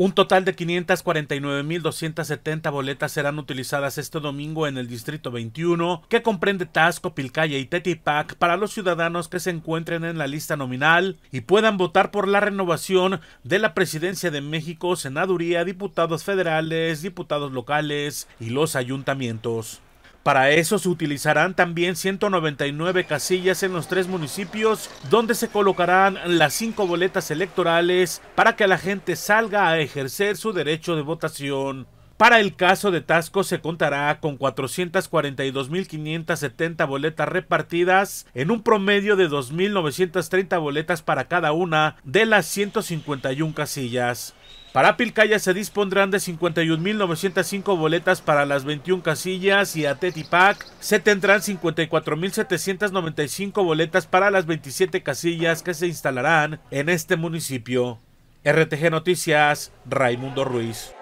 Un total de 549.270 boletas serán utilizadas este domingo en el Distrito 21, que comprende Tasco, Pilcaya y Tetipac para los ciudadanos que se encuentren en la lista nominal y puedan votar por la renovación de la Presidencia de México, Senaduría, diputados federales, diputados locales y los ayuntamientos. Para eso se utilizarán también 199 casillas en los tres municipios donde se colocarán las cinco boletas electorales para que la gente salga a ejercer su derecho de votación. Para el caso de Tasco se contará con 442.570 boletas repartidas en un promedio de 2.930 boletas para cada una de las 151 casillas. Para Pilcaya se dispondrán de 51.905 boletas para las 21 casillas y a Tetipac se tendrán 54.795 boletas para las 27 casillas que se instalarán en este municipio. RTG Noticias, Raimundo Ruiz.